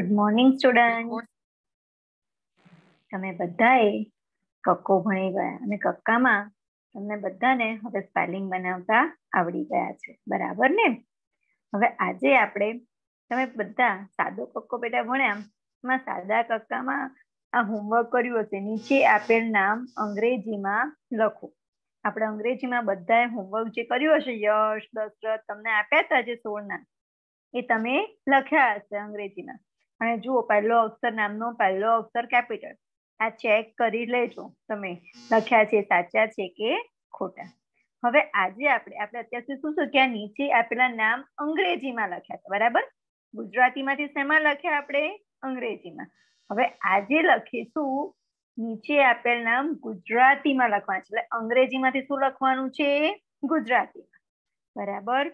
good morning student તમે બધાએ કક્કો ભણી ગયા અને કક્કામાં તમને બધાને હવે સ્પેલિંગ બનાવતા આવડી ગયા છે બરાબર ને હવે આજે આપણે તમે બધા સાદો કક્કો બેટા ભણ્યા એમાં સાદા કક્કામાં આ હોમવર્ક કર્યું હશે નીચે આપેલ નામ અંગ્રેજીમાં લખો આપણે અંગ્રેજીમાં બધાએ હોમવર્ક જે કર્યું હશે યશ દશરથ તમને આપ્યા હતા જે સોળના એ તમે લખ્યા હશે અંગ્રેજીમાં અને જુઓ પહેલો અક્ષર નામનો પહેલો અક્ષર કેપિટલ આ ચેક કરી લેજો તમે લખ્યા છે સાચા છે કે ખોટા હવે આજે આપણે આપણે અત્યારથી સુધી શું શીખ્યા નીચે આપેલા નામ અંગ્રેજીમાં લખ્યા છે બરાબર ગુજરાતીમાંથી શેમાં લખ્યા આપણે અંગ્રેજીમાં હવે આજે લખીશું નીચે આપેલ નામ ગુજરાતીમાં લખવાનું છે એટલે અંગ્રેજીમાંથી શું લખવાનું છે ગુજરાતીમાં બરાબર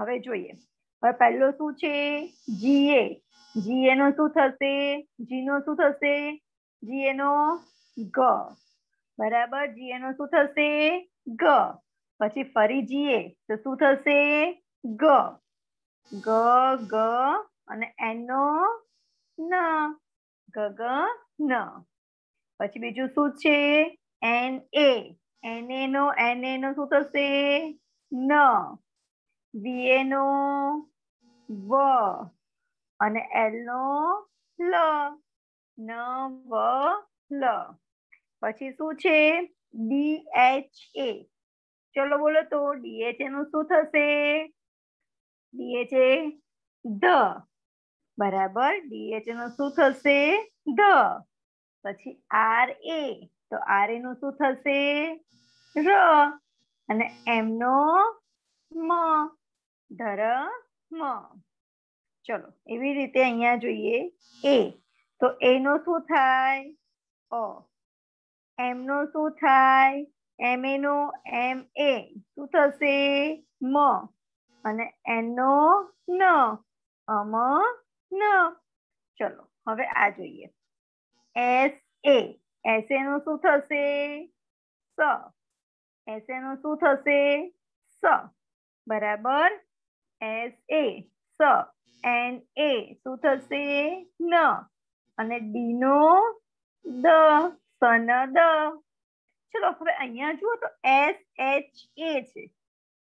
હવે જોઈએ હવે પહેલો શું છે જીએ જીએ નો શું થશે જી નો શું થશે જીએ નો ગ બરાબર જીએ નો શું થશે ગ પછી ફરી જીએ તો શું થશે ગ ગ ગ અને એનો ન ગ ન પછી બીજું શું છે એન એ એન એ નો એન એ નો શું થશે ન વીએ નો વ અને એલ નો લ ન વ લ પછી શું છે ડી એચ એ ચલો બોલો તો ડીએચએ નું શું થશે ડીએચએ ધ બરાબર ડીએચએ નું શું થશે ધ પછી આર એ તો આર એ નું શું થશે ર અને એમનો મ ધર ચલો એવી રીતે અહીંયા જોઈએ એ તો એનો શું થાય અ એમ શું થાય એમ એનો એમ એ શું થશે મ અને એનો ન અમ ન ચલો હવે આ જોઈએ એસ એ એસ એ શું થશે સ એસ એ નું શું થશે સ બરાબર એસ એ સ એન એ શું થશે ન અને ડી નો દ સન દ ચલો હવે અહીંયા જુઓ તો એસ એચ એ છે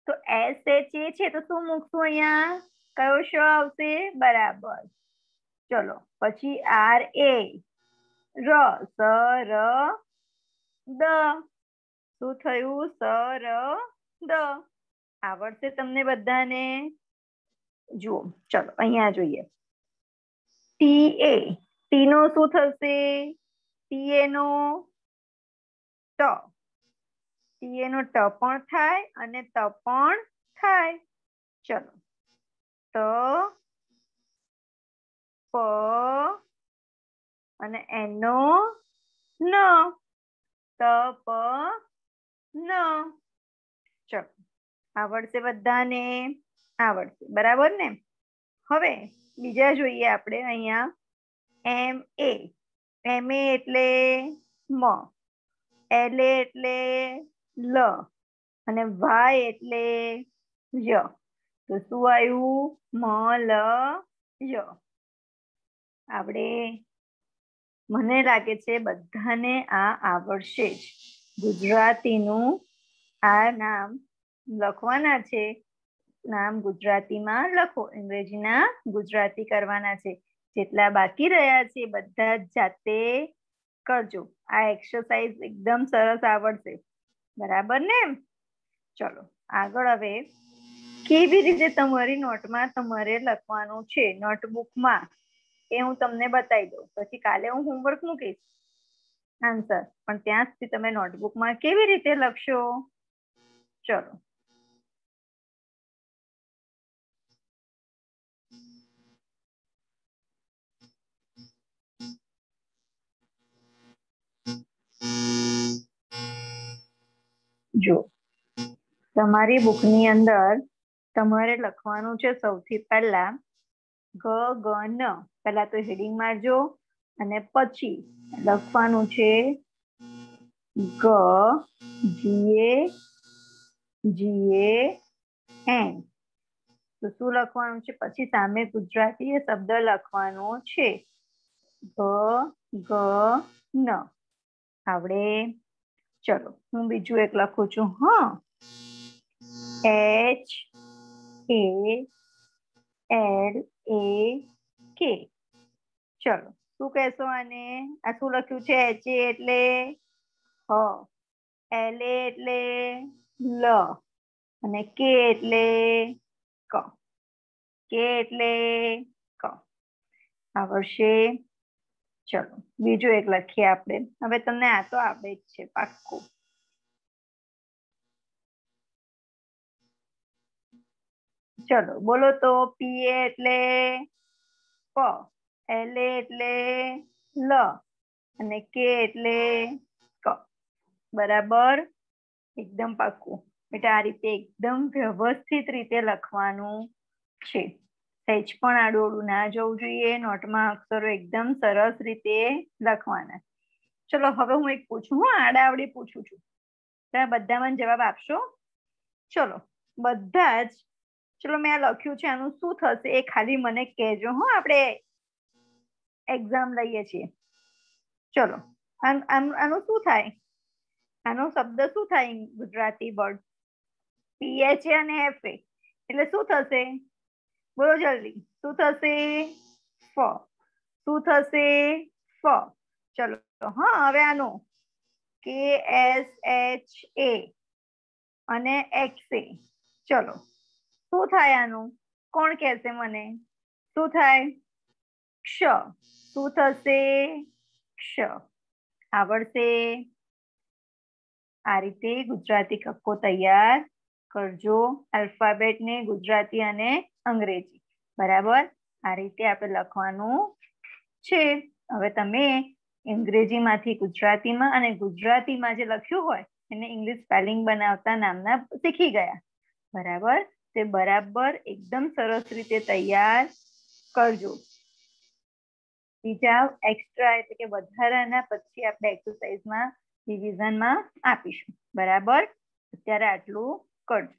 તો એસ એચ એ છે તો શું મૂકશું અહીંયા કયો શ આવશે બરાબર ચલો પછી આર એ ર સ ર દ શું થયું સ ર દ આવડશે તમને બધાને જુઓ ચલો અહીંયા જોઈએ ટી એ ટી નો શું થશે ટી એ નો ટ ટી એ નો ટ પણ થાય અને ત પણ થાય ચલો ત પ અને એનો ન ત પ ન આવડશે બધાને આવડશે બરાબર ને હવે બીજા જોઈએ આપણે અહીંયા એમ એ એમ એ એટલે મ એલ એ એટલે લ અને વાય એટલે ય તો શું આવ્યું મ લ ય આપણે મને લાગે છે બધાને આ આવડશે જ ગુજરાતીનું આ નામ લખવાના છે નામ ગુજરાતીમાં લખો અંગ્રેજીના ગુજરાતી કરવાના છે જેટલા બાકી રહ્યા છે બધા જાતે કરજો આ એક્સરસાઇઝ એકદમ સરસ આવડશે બરાબર ને ચલો આગળ હવે કેવી રીતે તમારી નોટમાં તમારે લખવાનું છે નોટબુકમાં એ હું તમને બતાવી દઉં પછી કાલે હું હોમવર્ક મૂકીશ આન્સર પણ ત્યાં સુધી તમે નોટબુકમાં કેવી રીતે લખશો ચલો રાખજો તમારી બુકની અંદર તમારે લખવાનું છે સૌથી પહેલા ગ ગ ન પહેલા તો હેડિંગ મારજો અને પછી લખવાનું છે ગ જીએ જીએ એન તો શું લખવાનું છે પછી સામે ગુજરાતી શબ્દ લખવાનો છે ગ ગ ન આવડે ચલો હું બીજું એક લખું છું હા એચ એ એલ એ કે ચલો શું કહેશો આને આ શું લખ્યું છે એચ એ એટલે હ એલ એ એટલે લ અને કે એટલે ક કે એટલે ક આ વર્ષે ચલો બીજું એક લખીએ આપણે હવે તમને આ તો આવડે જ છે પાક્કું ચલો બોલો તો પી એટલે પ એલ એટલે લ અને કે એટલે ક બરાબર એકદમ પાક્કું એટલે આ રીતે એકદમ વ્યવસ્થિત રીતે લખવાનું છે સહેજ પણ આડું ના જવું જોઈએ નોટમાં અક્ષરો એકદમ સરસ રીતે લખવાના ચલો હવે હું એક પૂછું હું આડા આડાવડી પૂછું છું તમે બધા મને જવાબ આપશો ચલો બધા જ ચલો મેં આ લખ્યું છે આનું શું થશે એ ખાલી મને કહેજો હો આપણે એક્ઝામ લઈએ છીએ ચલો આનું શું થાય આનો શબ્દ શું થાય ગુજરાતી વર્ડ પીએચ છે અને એફ એટલે શું થશે બોલો જલ્દી શું થશે ફ શું થશે ફ ચલો હા હવે આનું કે એસ એચ એ અને એક્સ એ ચલો શું થાય આનું કોણ કહેશે મને શું થાય ક્ષ શું થશે ક્ષ આવડશે આ રીતે ગુજરાતી કક્કો તૈયાર કરજો આલ્ફાબેટ ને ગુજરાતી અને અંગ્રેજી બરાબર આ રીતે આપણે લખવાનું છે હવે તમે અંગ્રેજીમાંથી ગુજરાતીમાં અને ગુજરાતીમાં જે લખ્યું હોય એને ઇંગ્લિશ સ્પેલિંગ બનાવતા નામના શીખી ગયા બરાબર તે બરાબર એકદમ સરસ રીતે તૈયાર કરજો બીજા એક્સ્ટ્રા એટલે કે વધારાના પછી આપણે એક્સરસાઇઝમાં રિવિઝનમાં આપીશું બરાબર અત્યારે આટલું Good